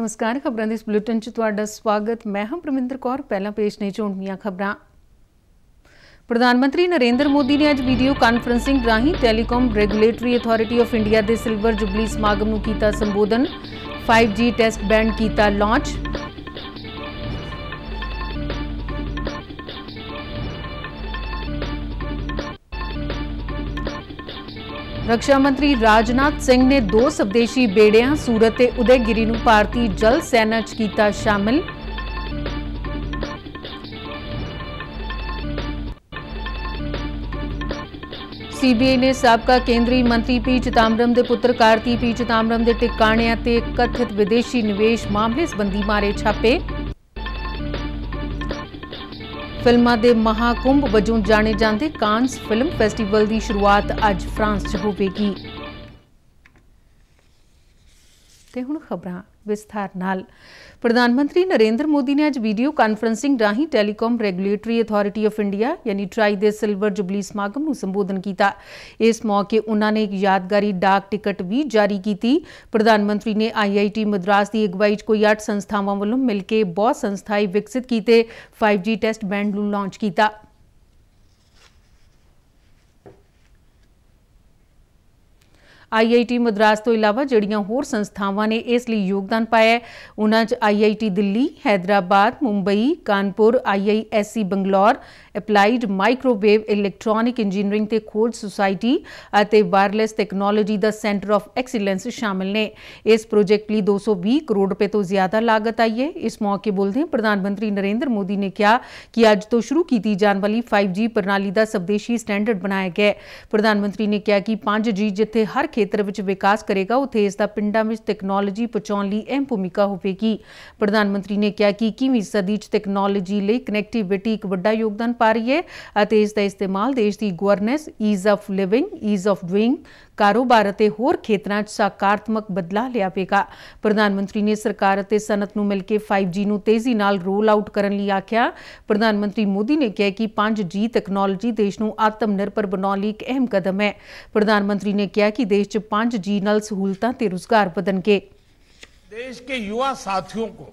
ਨਮਸਕਾਰ ਖਬਰਾਂ ਦੇ ਇਸ ਬੁਲੇਟਿਨ 'ਚ ਤੁਹਾਡਾ ਸਵਾਗਤ ਮੈਂ ਹਾਂ ਪ੍ਰਮਿੰਦਰ ਕੌਰ ਪਹਿਲਾਂ ਪੇਸ਼ ਨੇ ਝੋਂਡੀਆਂ ਖਬਰਾਂ ਪ੍ਰਧਾਨ ਮੰਤਰੀ ਨਰਿੰਦਰ ਮੋਦੀ ਨੇ ਅੱਜ ਵੀਡੀਓ ਕਾਨਫਰੰਸਿੰਗ ਰਾਹੀਂ telecom regulatory authority of India ਦੇ ਸਿਲਵਰ ਜੁਬਲੀ ਸਮਾਗਮ ਨੂੰ ਕੀਤਾ ਸੰਬੋਧਨ 5G ਟੈਸਟ ਬੈਂਡ ਕੀਤਾ ਲਾਂਚ ਰੱਖਿਆ ਮੰਤਰੀ ਰਾਜਨਾਥ ਸਿੰਘ ਨੇ ਦੋ ਸਵਦੇਸ਼ੀ ਬੇੜਿਆਂ ਸੂਰਤ ਤੇ ਉਦੈਗਿਰੀ ਨੂੰ ਭਾਰਤੀ ਜਲ ਸੈਨਾ 'ਚ ਕੀਤਾ ਸ਼ਾਮਿਲ ਸੀਬੀਆਈ ਨੇ ਸਾਬਕਾ ਕੇਂਦਰੀ ਮੰਤਰੀ ਪੀ ਚਿਦੰਬਰਮ ਦੇ ਪੁੱਤਰ ਕਾਰਤੀ ਪੀ ਚਿਦੰਬਰਮ ਦੇ ਟਿਕਾਣਿਆਂ ਤੇ ਕਥਿਤ ਵਿਦੇਸ਼ੀ ਨਿਵੇਸ਼ ਮਾਮਲੇ ਸੰਬੰਧੀ ਮਾਰੇ ਛਾਪੇ ਫਿਲਮਾਂ ਦੇ ਮਹਾਕੁੰਭ ਵਜੋਂ ਜਾਣੇ ਜਾਂਦੇ ਕਾਂਸ ਫਿਲਮ ਫੈਸਟੀਵਲ ਦੀ ਸ਼ੁਰੂਆਤ ਅੱਜ ਫਰਾਂਸ 'ਚ ਹੋਵੇਗੀ ਤੇ ਹੁਣ ਖਬਰਾਂ ਵਿਸਥਾਰ ਨਾਲ ਪ੍ਰਧਾਨ ਮੰਤਰੀ ਨਰਿੰਦਰ ਮੋਦੀ ਨੇ ਅੱਜ ਵੀਡੀਓ ਕਾਨਫਰੰਸਿੰਗ ਰਾਹੀਂ telecom regulatory authority of India ਯਾਨੀ ਟ੍ਰਾਈ ਦੇ ਸਿਲਵਰ ਜੁਬਲੀ ਸਮਾਗਮ ਨੂੰ ਸੰਬੋਧਨ ਕੀਤਾ ਇਸ ਮੌਕੇ ਉਹਨਾਂ ਨੇ ਇੱਕ ਯਾਦਗਾਰੀ ਡਾਕ ਟਿਕਟ ਵੀ ਜਾਰੀ ਕੀਤੀ ਪ੍ਰਧਾਨ ਮੰਤਰੀ ਨੇ ਆਈਆਈਟੀ ਮਦਰਾਸ ਦੀ ਅਗਵਾਈ 'ਚ ਕੋਈ 8 ਸੰਸਥਾਵਾਂ ਵੱਲੋਂ ਮਿਲ ਕੇ ਬਹੁਤ ਸੰਸਥਾਈ ਵਿਕਸਿਤ ਕੀਤੇ 5G ਟੈਸਟ ਬੈਂਡ ਨੂੰ ਲਾਂਚ ਕੀਤਾ ਆਈਆਈਟੀ ਮਦਰਾਸ ਤੋਂ ਇਲਾਵਾ ਜਿਹੜੀਆਂ ਹੋਰ ਸੰਸਥਾਵਾਂ ਨੇ ਇਸ ਲਈ ਯੋਗਦਾਨ ਪਾਇਆ ਹੈ ਉਹਨਾਂ 'ਚ IIT Delhi, Hyderabad, Mumbai, Kanpur, IISc Bangalore, applied microwave electronic engineering ਤੇ ਖੋਜ ਸੁਸਾਇਟੀ ਅਤੇ ਵਾਇਰਲੈਸ ਟੈਕਨੋਲੋਜੀ ਦਾ ਸੈਂਟਰ ਆਫ ਐਕਸੀਲੈਂਸ ਸ਼ਾਮਲ ਨੇ ਇਸ ਪ੍ਰੋਜੈਕਟ ਲਈ 220 ਕਰੋੜ ਰੁਪਏ ਤੋਂ ਜ਼ਿਆਦਾ ਲਾਗਤ ਆਈ ਹੈ ਇਸ ਮੌਕੇ ਬੋਲਦੇ ਪ੍ਰਧਾਨ ਮੰਤਰੀ ਨਰਿੰਦਰ ਮੋਦੀ ਨੇ ਕਿਹਾ ਕਿ ਅੱਜ ਤੋਂ ਸ਼ੁਰੂ ਕੀਤੀ ਜਾਣ ਵਾਲੀ 5G ਪ੍ਰਣਾਲੀ ਦਾ ਸਵਦੇਸ਼ੀ ਸਟੈਂਡਰਡ ਬਣਾਇਆ ਗਿਆ ਪ੍ਰਧਾਨ ਮੰਤਰੀ ਨੇ ਕਿਹਾ ਕਿ 5G ਜਿੱਥੇ ਹਰ ਖੇਤਰ ਵਿੱਚ ਵਿਕਾਸ ਕਰੇਗਾ ਉਥੇ ਇਸ ਦਾ ਪਿੰਡਾਂ ਵਿੱਚ ਟੈਕਨੋਲੋਜੀ ਪਹੁੰਚਾਉਣ ਲਈ ਅਹਿਮ ਭੂਮਿਕਾ ਹੋਵੇਗੀ ਪ੍ਰਧਾਨ ਮੰਤਰੀ ਨੇ ਕਿਹਾ ਕਿ 21ਵੀਂ ਸਦੀ 'ਚ ਟੈਕਨੋਲੋਜੀ ਲਈ ਕਨੈਕਟੀਵਿਟੀ ਇੱਕ ਵੱਡਾ ਯੋਗਦਾਨ ਪਾ ਰਹੀ ਹੈ ਅਤੇ ਇਸ ਦਾ ਇਸਤੇਮਾਲ ਦੇਸ਼ ਦੀ governance ease of living ease of doing ਕਾਰੋਬਾਰ ਅਤੇ ਹੋਰ ਖੇਤਰਾਂ 'ਚ ਸਕਾਰਾਤਮਕ ਬਦਲਾਅ ਲਿਆਵੇਗਾ ਪ੍ਰਧਾਨ ਮੰਤਰੀ ਨੇ ਸਰਕਾਰ ਅਤੇ ਸਨਤ ਨੂੰ ਮਿਲ ਕੇ 5G ਨੂੰ ਤੇਜ਼ੀ ਨਾਲ ਰੋਲ ਆਊਟ ਕਰਨ ਲਈ ਆਖਿਆ ਪ੍ਰਧਾਨ ਮੰਤਰੀ ਮੋਦੀ ਨੇ ਕਿਹਾ ਕਿ 5G ਟੈਕਨੋਲੋਜੀ ਦੇਸ਼ ਨੂੰ ਆਤਮ ਨਿਰਭਰ ਬਣਾਉਣ ਲਈ ਇੱਕ ਅਹਿਮ ਕਦਮ ਹੈ ਪ੍ਰਧਾਨ ਮੰਤਰੀ ਨੇ ਕਿਹਾ ਕਿ ਦੇਸ਼ 'ਚ 5G ਨਾਲ ਸਹੂਲਤਾਂ ਤੇ ਰੁਜ਼ਗਾਰ ਵਧਣਗੇ ਦੇਸ਼ ਦੇ ਯੁਵਾ साथियों ਕੋ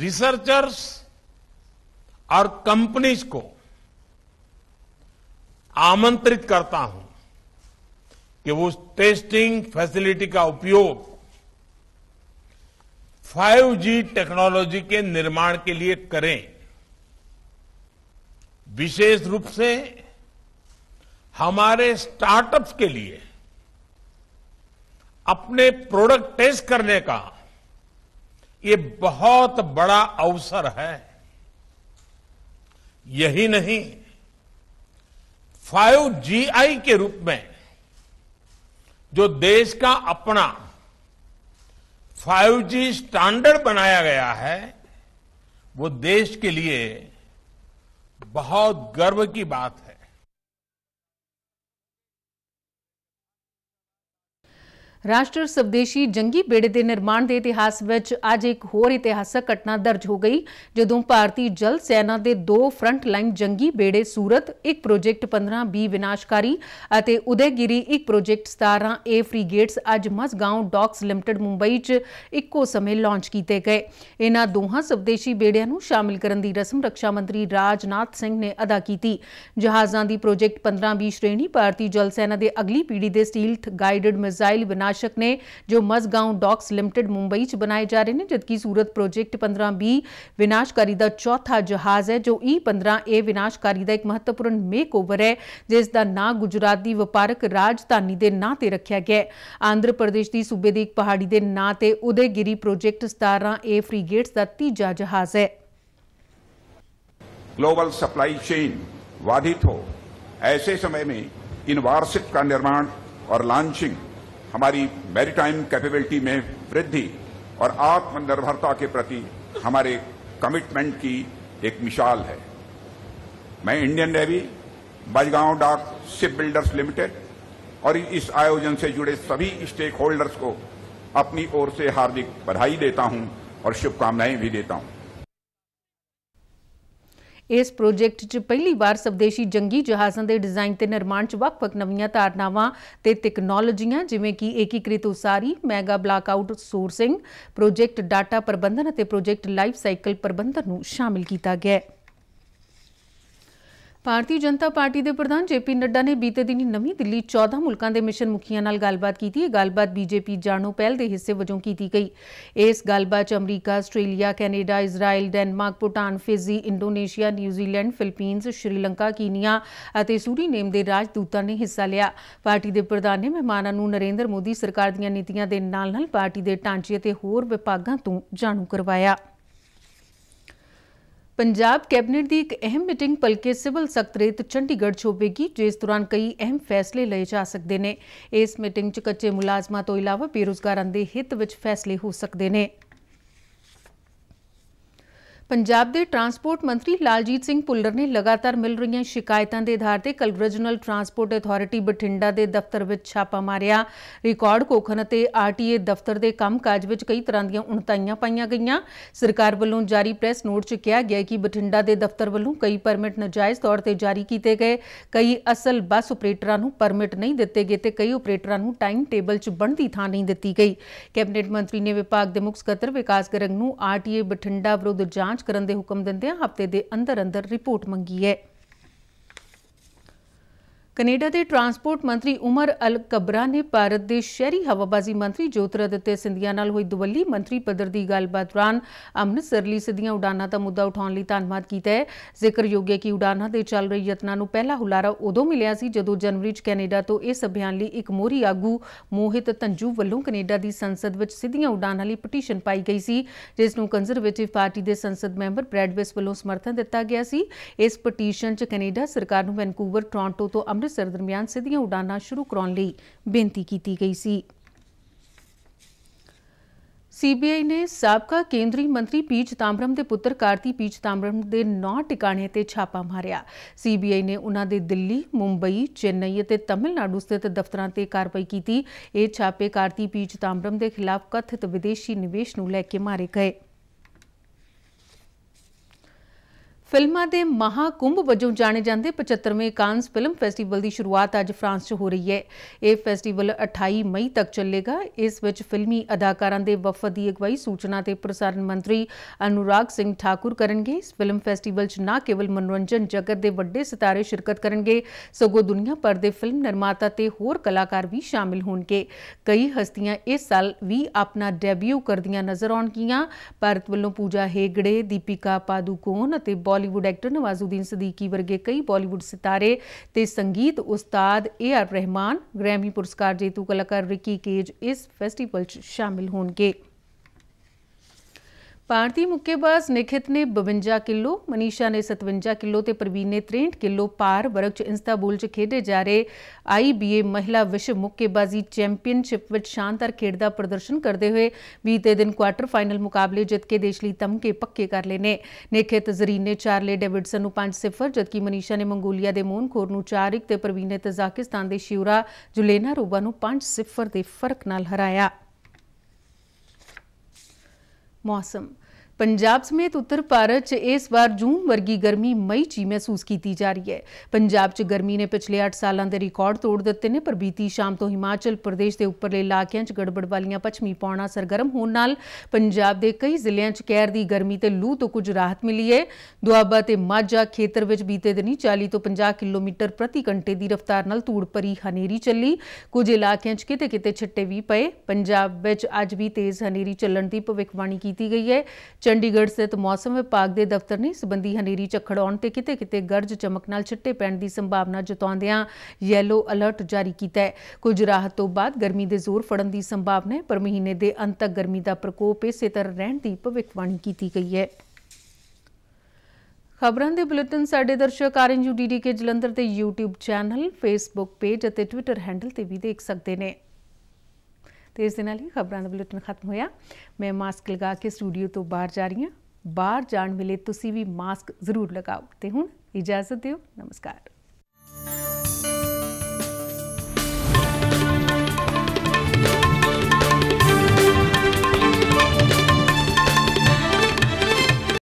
ਰਿਸਰਚਰਸ ਔਰ कंपनीज ਕੋ ਆਮੰਤ੍ਰਿਤ ਕਰਤਾ ਹਾਂ कि उस टेस्टिंग फैसिलिटी का उपयोग 5G टेक्नोलॉजी के निर्माण के लिए करें विशेष रूप से हमारे स्टार्टअप्स के लिए अपने प्रोडक्ट टेस्ट करने का ये बहुत बड़ा अवसर है यही नहीं 5GI के रूप में जो देश का अपना 5G स्टैंडर्ड बनाया गया है वो देश के लिए बहुत गर्व की बात है ਰਾਸ਼ਟਰ ਸਵਦੇਸ਼ੀ ਜੰਗੀ ਬੇੜੇ ਦੇ ਨਿਰਮਾਣ ਦੇ ਇਤਿਹਾਸ ਵਿੱਚ ਅੱਜ ਇੱਕ ਹੋਰ ਇਤਿਹਾਸਕ ਘਟਨਾ ਦਰਜ ਹੋ ਗਈ ਜਦੋਂ ਭਾਰਤੀ ਜਲ ਸੈਨਾ ਦੇ ਦੋ ਫਰੰਟ ਲਾਈਨ ਜੰਗੀ ਬੇੜੇ ਸੂਰਤ ਇੱਕ ਪ੍ਰੋਜੈਕਟ 15B ਵਿਨਾਸ਼ਕਾਰੀ ਅਤੇ ਉਦੈਗਿਰੀ ਇੱਕ ਪ੍ਰੋਜੈਕਟ 17A ਫ੍ਰੀਗੇਟਸ ਅੱਜ ਮਸਗਾਉਂ ਡੌਕਸ ਲਿਮਟਿਡ ਮੁੰਬਈ 'ਚ ਇੱਕੋ ਸਮੇਂ ਲਾਂਚ ਕੀਤੇ ਗਏ ਇਹਨਾਂ ਦੋਹਾਂ ਸਵਦੇਸ਼ੀ ਬੇੜਿਆਂ ਨੂੰ ਸ਼ਾਮਿਲ ਕਰਨ ਦੀ ਰਸਮ ਰੱਖਿਆ ਮੰਤਰੀ ਰਾਜਨਾਥ ਸਿੰਘ ਨੇ ਅਦਾ ਕੀਤੀ ਜਹਾਜ਼ਾਂ ਦੀ ਪ੍ਰੋਜੈਕਟ 15B ਸ਼੍ਰੇਣੀ ਭਾਰਤੀ ਜਲ ਸੈਨਾ ਦੇ ਅਗਲੀ ਪੀੜ੍ਹੀ ਦੇ ਸਟੀਲਥ ਗਾਈਡਡ ਮਿਜ਼ਾਈਲ ਵਿਨਾਸ਼ प्रकाशक ने जो मजगांव डॉक्स लिमिटेड मुंबई च बनाए जा रहे हैं जबकि सूरत प्रोजेक्ट पंद्रह बी विनाशकारी का चौथा जहाज है जो ई पंद्रह ए विनाशकारी का एक महत्वपूर्ण मेक ओवर है जिसका ना गुजरात की व्यापारक राजधानी के ना से ਰੱਖਿਆ गया आंध्र प्रदेश की सूबे की एक पहाड़ी के ना से Udaygiri project project A frigates का तीजा जहाज है ग्लोबल सप्लाई चेन बाधित हो ऐसे समय में इन वारशिप का निर्माण और लॉन्चिंग हमारी मैरिटाइम कैपेबिलिटी में वृद्धि और आत्मनिर्भरता के प्रति हमारे कमिटमेंट की एक मिसाल है मैं इंडियन नेवी बजगांव डाक शिप बिल्डर्स लिमिटेड और इस आयोजन से जुड़े सभी स्टेक होल्डर्स को अपनी ओर से हार्दिक बधाई देता हूं और शुभकामनाएं भी देता हूं ਇਸ ਪ੍ਰੋਜੈਕਟ 'ਚ ਪਹਿਲੀ ਵਾਰ ਸਵਦੇਸ਼ੀ ਜੰਗੀ ਜਹਾਜ਼ਾਂ ਦੇ ਡਿਜ਼ਾਈਨ ਤੇ ਨਿਰਮਾਣ 'ਚ ਵੱਖ-ਵੱਖ ਨਵੀਆਂ ਧਾਰਨਾਵਾਂ ਤੇ ਟੈਕਨੋਲੋਜੀਆਂ ਜਿਵੇਂ ਕਿ ਏਕੀਕ੍ਰਿਤ ਉਸਾਰੀ mega outsourcing project data ਪ੍ਰਬੰਧਨ ਅਤੇ ਪ੍ਰੋਜੈਕਟ ਲਾਈਫ ਸਾਈਕਲ ਪ੍ਰਬੰਧਨ ਨੂੰ ਸ਼ਾਮਿਲ ਕੀਤਾ ਗਿਆ ਹੈ ਭਾਰਤੀ ਜਨਤਾ ਪਾਰਟੀ ਦੇ ਪ੍ਰਧਾਨ ਜੇਪੀ ਨੱਡਾ ਨੇ ਬੀਤੇ ਦਿਨੀ ਨਵੀਂ ਦਿੱਲੀ 14 ਮੁਲਕਾਂ ਦੇ ਮਿਸ਼ਨ ਮੁਖੀਆਂ ਨਾਲ ਗੱਲਬਾਤ ਕੀਤੀ ਇਹ ਗੱਲਬਾਤ ਬੀਜੇਪੀ ਜਾਣੋ ਪਹਿਲ ਦੇ ਹਿੱਸੇ ਵਜੋਂ ਕੀਤੀ ਗਈ ਇਸ ਗੱਲਬਾਤ 'ਚ America Australia Canada Israel Denmark Bhutan Fiji Indonesia New Zealand Philippines Sri Lanka Kenya ਅਤੇ ਸੂਰੀਨੇਮ ਦੇ ਰਾਜਦੂਤਾਂ ਨੇ ਹਿੱਸਾ ਲਿਆ ਪਾਰਟੀ ਦੇ ਪ੍ਰਧਾਨ ਨੇ ਮਹਿਮਾਨਾਂ ਨੂੰ ਨਰਿੰਦਰ ਮੋਦੀ ਸਰਕਾਰ ਦੀਆਂ ਨੀਤੀਆਂ ਦੇ ਨਾਲ-ਨਾਲ ਪਾਰਟੀ ਦੇ ਢਾਂਚੇ ਅਤੇ ਹੋਰ ਵਿਭਾਗਾਂ ਤੋਂ ਜਾਣੂ ਕਰਵਾਇਆ ਪੰਜਾਬ ਕੈਬਨਿਟ ਦੀ ਇੱਕ ਅਹਿਮ ਮੀਟਿੰਗ ਪਲਕੇ ਸਿਵਲ ਸਕੱਤਰੇਤ ਚੰਡੀਗੜ੍ਹ 'ਚ ਜਿਸ ਦੌਰਾਨ ਕਈ ਅਹਿਮ ਫੈਸਲੇ ਲਏ ਜਾ ਸਕਦੇ ਨੇ ਇਸ ਮੀਟਿੰਗ 'ਚ ਕੱਚੇ ਮੁਲਾਜ਼ਮਾਂ ਤੋਂ ਇਲਾਵਾ ਬੇਰੋਜ਼ਗਾਰਾਂ ਦੇ ਹਿੱਤ ਵਿੱਚ ਫੈਸਲੇ ਹੋ ਸਕਦੇ ਨੇ ਪੰਜਾਬ ਦੇ ਟਰਾਂਸਪੋਰਟ ਮੰਤਰੀ ਲਾਲਜੀਤ ਸਿੰਘ ਪੁੱਲਰ ਨੇ ਲਗਾਤਾਰ ਮਿਲ ਰਹੀਆਂ ਸ਼ਿਕਾਇਤਾਂ ਦੇ ਆਧਾਰ ਤੇ ਕਲ ਰੀਜਨਲ ਟਰਾਂਸਪੋਰਟ ਅਥਾਰਟੀ ਬਠਿੰਡਾ ਦੇ ਦਫ਼ਤਰ ਵਿੱਚ ਛਾਪਾ ਮਾਰਿਆ ਰਿਕਾਰਡ ਕੋਖਨ ਅਤੇ ਆਰਟੀਏ ਦਫ਼ਤਰ ਦੇ ਕੰਮਕਾਜ ਵਿੱਚ ਕਈ ਤਰ੍ਹਾਂ ਦੀਆਂ ਉਣਤਾਈਆਂ ਪਾਈਆਂ ਗਈਆਂ ਸਰਕਾਰ ਵੱਲੋਂ ਜਾਰੀ ਪ੍ਰੈਸ ਨੋਟ 'ਚ ਕਿਹਾ ਗਿਆ ਕਿ ਬਠਿੰਡਾ ਦੇ ਦਫ਼ਤਰ ਵੱਲੋਂ ਕਈ ਪਰਮਿਟ ਨਜਾਇਜ਼ ਤੌਰ ਤੇ ਜਾਰੀ ਕੀਤੇ ਗਏ ਕਈ ਅਸਲ ਬੱਸ ਆਪਰੇਟਰਾਂ ਨੂੰ ਪਰਮਿਟ ਨਹੀਂ ਦਿੱਤੇ ਗਏ ਤੇ ਕਈ ਆਪਰੇਟਰਾਂ ਨੂੰ ਟਾਈਮ ਟੇਬਲ 'ਚ ਬਣਦੀ ਥਾਂ ਨਹੀਂ ਦਿੱਤੀ ਗਈ ਕੈਬਨਿਟ ਮੰਤਰੀ ਨੇ ਵਿਭਾਗ ਦੇ ਮੁਖ ਸਕੱਤਰ ਵਿਕਾਸ ਗਰਗ ਨੂੰ ਆਰਟੀਏ ਬਠਿੰਡਾ ਵਿਰੁੱਧ ਜਾਂਚ ਜਾਂਚ ਕਰਨ ਦੇ ਹੁਕਮ ਦਿੰਦਿਆਂ ਹਫ਼ਤੇ ਦੇ ਅੰਦਰ ਅੰਦਰ ਰਿਪੋਰਟ ਮੰਗੀ ਹੈ ਕੈਨੇਡਾ ਦੇ ਟਰਾਂਸਪੋਰਟ ਮੰਤਰੀ ਉਮਰ ਅਲ ਕਬਰਾ ਨੇ ਭਾਰਤ ਦੇ ਸ਼ਹਿਰੀ ਹਵਾਬਾਜ਼ੀ ਮੰਤਰੀ ਜੋਤਰਾਦਿੱਤਿਆ ਸਿੰਧਿਆ ਨਾਲ ਹੋਈ ਦੁਵੱਲੀ ਮੰਤਰੀ ਪੱਧਰ ਦੀ ਗੱਲਬਾਤ ਦੌਰਾਨ ਅੰਮ੍ਰਿਤਸਰ ਲਈ ਸਿੱਧੀਆਂ ਉਡਾਨਾਂ ਦਾ ਮੁੱਦਾ ਉਠਾਉਣ ਲਈ ਧੰਨਵਾਦ ਕੀਤਾ ਹੈ ਜ਼ਿਕਰਯੋਗ ਹੈ ਕਿ ਉਡਾਨਾਂ ਦੇ ਚੱਲ ਰਹੇ ਯਤਨਾਂ ਨੂੰ ਪਹਿਲਾ ਹੁਲਾਰਾ ਉਦੋਂ ਮਿਲਿਆ ਸੀ ਜਦੋਂ ਜਨਵਰੀ 'ਚ ਕੈਨੇਡਾ ਤੋਂ ਇਸ ਅਭਿਆਨ ਲਈ ਇੱਕ ਮੋਹਰੀ ਆਗੂ ਮੋਹਿਤ ਤੰਜੂ ਵੱਲੋਂ ਕੈਨੇਡਾ ਦੀ ਸੰਸਦ ਵਿੱਚ ਸਿੱਧੀਆਂ ਉਡਾਨਾਂ ਲਈ ਪਟੀਸ਼ਨ ਪਾਈ ਗਈ ਸੀ ਜਿਸ ਨੂੰ ਕੰਜ਼ਰਵੇਟਿਵ ਪਾਰਟੀ ਦੇ ਸੰਸਦ ਮੈਂਬਰ ਬ੍ਰੈਡਵਿਸ ਵੱਲੋਂ ਸਮਰਥਨ ਦਿੱਤਾ ਗਿਆ ਸੀ ਇਸ ਪਟੀਸ਼ਨ 'ਚ ਕੈਨੇਡਾ ਸਰਕਾਰ ਨੂੰ ਵੈਨਕੂਵਰ ਟੋਰਾਂਟੋ ਤੋਂ ਅੰਮ੍ਰਿਤਸਰ ਦਰਮਿਆਨ ਸਿੱਧੀਆਂ ਉਡਾਨਾਂ ਸ਼ੁਰੂ ਕਰਾਉਣ ਲਈ ਬੇਨਤੀ ਕੀਤੀ ਗਈ ਸੀ ਸੀਬੀਆਈ ਨੇ ਸਾਬਕਾ ਕੇਂਦਰੀ ਮੰਤਰੀ ਪੀਚ ਤਾਮਰਮ ਦੇ ਪੁੱਤਰ ਕਾਰਤੀ ਪੀਚ ਤਾਮਰਮ ਦੇ 9 ਟਿਕਾਣੇ ਤੇ ਛਾਪਾ ਮਾਰਿਆ ਸੀਬੀਆਈ ਨੇ ਉਹਨਾਂ ਦੇ ਦਿੱਲੀ, ਮੁੰਬਈ, ਚੇਨਈ ਅਤੇ ਤਮਿਲਨਾਡੂ ਸਥਿਤ ਦਫ਼ਤਰਾਂ ਤੇ ਕਾਰਵਾਈ ਕੀਤੀ। ਇਹ ਛਾਪੇ ਕਾਰਤੀ ਪੀਚ ਤਾਮਰਮ ਦੇ ਖਿਲਾਫ ਕਥਿਤ ਵਿਦੇਸ਼ੀ ਨਿਵੇਸ਼ ਨੂੰ ਲੈ ਕੇ ਮਾਰੇ ਗਏ। ਫਿਲਮਾਂ ਦੇ ਮਹਾਕੁੰਭ ਵਜੋਂ ਜਾਣੇ ਜਾਂਦੇ 75ਵੇਂ ਕਾਂਸ ਫਿਲਮ ਫੈਸਟੀਵਲ ਦੀ ਸ਼ੁਰੂਆਤ ਅੱਜ ਫਰਾਂਸ 'ਚ ਹੋ ਰਹੀ ਹੈ ਇਹ ਫੈਸਟੀਵਲ 28 ਮਈ ਤੱਕ ਚੱਲੇਗਾ ਇਸ ਵਿੱਚ ਫਿਲਮੀ ਅਦਾਕਾਰਾਂ ਦੇ ਵਫਦ ਦੀ ਅਗਵਾਈ ਸੂਚਨਾ ਤੇ ਪ੍ਰਸਾਰਣ ਮੰਤਰੀ ਅਨੁਰਾਗ ਸਿੰਘ ਠਾਕੁਰ ਕਰਨਗੇ ਇਸ ਫਿਲਮ ਫੈਸਟੀਵਲ 'ਚ ਨਾ ਕੇਵਲ ਮਨੋਰੰਜਨ ਜਗਤ ਦੇ ਵੱਡੇ ਸਿਤਾਰੇ ਸ਼ਿਰਕਤ ਕਰਨਗੇ ਸਗੋਂ ਦੁਨੀਆ ਭਰ ਦੇ ਫਿਲਮ ਨਿਰਮਾਤਾ ਤੇ ਹੋਰ ਕਲਾਕਾਰ ਵੀ ਸ਼ਾਮਿਲ ਹੋਣਗੇ ਕਈ ਹਸਤੀਆਂ ਇਸ ਸਾਲ ਵੀ ਆਪਣਾ ਡੈਬਿਊ ਕਰਦੀਆਂ ਨਜ਼ਰ ਆਉਣਗੀਆਂ ਭਾਰਤ ਵੱਲੋਂ ਪੂਜਾ ਹੇਗੜੇ ਦੀਪਿਕਾ ਪਾਦੂਕੋਨ ਅਤੇ ਬਾਲੀਵੁੱਡ ਐਕਟਰ ਨਵਾਜ਼ੁਦੀਨ ਸਦੀਕੀ ਵਰਗੇ ਕਈ ਬਾਲੀਵੁੱਡ ਸਿਤਾਰੇ ਤੇ ਸੰਗੀਤ ਉਸਤਾਦ ਏ ਆਰ ਰਹਿਮਾਨ ਗ੍ਰੈਮੀ ਪੁਰਸਕਾਰ ਜੇਤੂ ਕਲਾਕਾਰ ਰਿੱਕੀ ਕੇਜ ਇਸ ਫੈਸਟੀਵਲ 'ਚ ਸ਼ਾਮਿਲ ਹੋਣਗੇ ਭਾਰਤੀ ਮੁੱਕੇਬਾਜ਼ ਨਿਖਿਤ ਨੇ 52 ਕਿਲੋ ਮਨੀਸ਼ਾ ਨੇ 57 ਕਿਲੋ ਤੇ ਪ੍ਰਵੀਨ ਨੇ 63 ਕਿਲੋ ਪਾਰ ਵਰਗ ਚ ਇਸਤਾਬੂਲ ਚ ਖੇਡੇ ਜਾ ਰਹੇ ਆਈਬੀਏ ਮਹਿਲਾ ਵਿਸ਼ਵ ਮੁੱਕੇਬਾਜ਼ੀ ਚੈਂਪੀਅਨਸ਼ਿਪ ਵਿੱਚ ਸ਼ਾਨਦਾਰ ਖੇਡ ਦਾ ਪ੍ਰਦਰਸ਼ਨ ਕਰਦੇ ਹੋਏ ਬੀਤੇ ਦਿਨ ਕੁਆਟਰ ਫਾਈਨਲ ਮੁਕਾਬਲੇ ਜਿੱਤ ਕੇ ਦੇਸ਼ ਲਈ ਤਮਕੇ ਪੱਕੇ ਕਰ ਲਏ ਨੇ ਨਿਖਿਤ ਜ਼ਰੀਨ ਨੇ ਚਾਰਲੇ ਡੇਵਿਡਸਨ ਨੂੰ 5-0 ਜਦਕਿ ਮਨੀਸ਼ਾ ਨੇ ਮੰਗੋਲੀਆ ਦੇ ਖੋਰ ਨੂੰ 4-1 ਤੇ ਪ੍ਰਵੀਨ ਨੇ ਤਜ਼ਾਕਿਸਤਾਨ ਦੇ ਸ਼ਿਉਰਾ ਜੁਲੇਨਾ ਰੋਬਾ ਨੂੰ 5-0 ਦੇ ਫਰਕ ਨਾਲ ਹਰਾਇਆ ਮੌਸਮ ਪੰਜਾਬ ਸਮੇਤ ਉੱਤਰ ਭਾਰਤ 'ਚ ਇਸ ਵਾਰ ਜੂਨ ਵਰਗੀ ਗਰਮੀ ਮਈ 'ਚ ਮਹਿਸੂਸ ਕੀਤੀ ਜਾ ਰਹੀ ਹੈ ਪੰਜਾਬ 'ਚ ਗਰਮੀ ਨੇ ਪਿਛਲੇ 8 ਸਾਲਾਂ ਦੇ ਰਿਕਾਰਡ ਤੋੜ ਦਿੱਤੇ ਨੇ ਪਰ ਬੀਤੀ ਸ਼ਾਮ ਤੋਂ ਹਿਮਾਚਲ ਪ੍ਰਦੇਸ਼ ਦੇ ਉੱਪਰਲੇ ਇਲਾਕਿਆਂ 'ਚ ਗੜਬੜ ਵਾਲੀਆਂ ਪੱਛਮੀ ਪੌਣਾ ਸਰਗਰਮ ਹੋਣ ਨਾਲ ਪੰਜਾਬ ਦੇ ਕਈ ਜ਼ਿਲ੍ਹਿਆਂ 'ਚ ਕਹਿਰ ਦੀ ਗਰਮੀ ਤੇ ਲੂ ਤੋਂ ਕੁਝ ਰਾਹਤ ਮਿਲੀ ਹੈ ਦੁਆਬਾ ਤੇ ਮਾਝਾ ਖੇਤਰ ਵਿੱਚ ਬੀਤੇ ਦਿਨੀ 40 ਤੋਂ 50 ਕਿਲੋਮੀਟਰ ਪ੍ਰਤੀ ਘੰਟੇ ਦੀ ਰਫ਼ਤਾਰ ਨਾਲ ਧੂੜ ਭਰੀ ਹਨੇਰੀ ਚੱਲੀ ਕੁਝ ਇਲਾਕਿਆਂ 'ਚ ਕਿਤੇ-ਕਿਤੇ ਛਿੱਟੇ ਵੀ ਪਏ ਪੰਜਾਬ ਵਿੱਚ ਅੱਜ ਵੀ ਤੇਜ਼ ਹਨੇਰੀ ਚੱਲਣ ਦੀ ਭਵਿੱਖਬਾਣੀ ਕੀਤੀ ਗਈ ਹੈ ਚੰਡੀਗੜ੍ਹ ਸਥਿਤ ਮੌਸਮ ਵਿਭਾਗ ਦੇ ਦਫ਼ਤਰ ਨੇ ਸਬੰਧੀ ਹਨੇਰੀ ਝੱਖੜ ਆਉਣ ਤੇ ਕਿਤੇ-ਕਿਤੇ ਗਰਜ ਚਮਕ ਨਾਲ ਛਿੱਟੇ ਪੈਣ ਦੀ ਸੰਭਾਵਨਾ ਜਤਾਉਂਦਿਆਂ ਯੈਲੋ ਅਲਰਟ ਜਾਰੀ ਕੀਤਾ ਹੈ ਕੁਝ ਰਾਹਤ ਤੋਂ ਬਾਅਦ ਗਰਮੀ ਦੇ ਜ਼ੋਰ ਫੜਨ ਦੀ ਸੰਭਾਵਨਾ ਹੈ ਪਰ ਮਹੀਨੇ ਦੇ ਅੰਤ ਤੱਕ ਗਰਮੀ ਦਾ ਪ੍ਰਕੋਪ ਇਸੇ ਤਰ੍ਹਾਂ ਰਹਿਣ ਦੀ ਭਵਿੱਖਬਾਣੀ ਕੀਤੀ ਗਈ ਹੈ ਖਬਰਾਂ ਦੇ ਬੁਲੇਟਿਨ ਸਾਡੇ ਦਰਸ਼ਕ ਆਰਐਨਯੂ ਡੀਡੀ ਕੇ ਜਲੰਧਰ ਦੇ YouTube ਚੈਨਲ, Facebook ਪੇਜ ਅਤੇ Twitter ਹੈਂਡਲ ਤੇ ਵੀ ਦੇਖ ਸਕਦੇ ਨੇ। ਤੇ ਇਸ ਦੇ ਨਾਲ ਹੀ ਖਬਰਾਂ ਦਾ ਬੁਲੇਟਿਨ ਖਤਮ ਹੋਇਆ ਮੈਂ ਮਾਸਕ ਲਗਾ ਕੇ ਸਟੂਡੀਓ ਤੋਂ ਬਾਹਰ ਜਾ ਰਹੀ ਹਾਂ ਬਾਹਰ ਜਾਣ ਵੇਲੇ ਤੁਸੀਂ ਵੀ ਮਾਸਕ ਜ਼ਰੂਰ ਲਗਾਓ ਤੇ ਹੁਣ ਇਜਾਜ਼ਤ ਦਿਓ ਨਮਸਕਾਰ